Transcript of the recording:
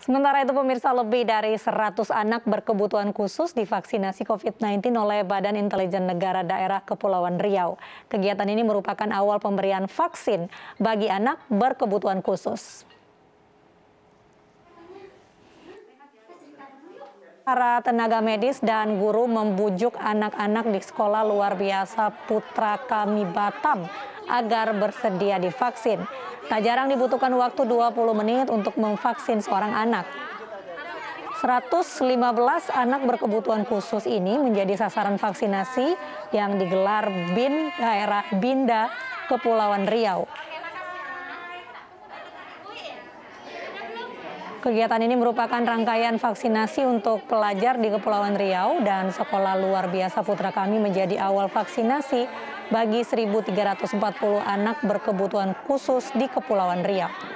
Sementara itu pemirsa lebih dari 100 anak berkebutuhan khusus divaksinasi COVID-19 oleh Badan Intelijen Negara Daerah Kepulauan Riau. Kegiatan ini merupakan awal pemberian vaksin bagi anak berkebutuhan khusus. Para tenaga medis dan guru membujuk anak-anak di sekolah luar biasa Putra Kami Batam agar bersedia divaksin. Tak jarang dibutuhkan waktu 20 menit untuk memvaksin seorang anak. 115 anak berkebutuhan khusus ini menjadi sasaran vaksinasi yang digelar BIN daerah Binda, Kepulauan Riau. Kegiatan ini merupakan rangkaian vaksinasi untuk pelajar di Kepulauan Riau dan Sekolah Luar Biasa Putra Kami menjadi awal vaksinasi bagi 1.340 anak berkebutuhan khusus di Kepulauan Riau.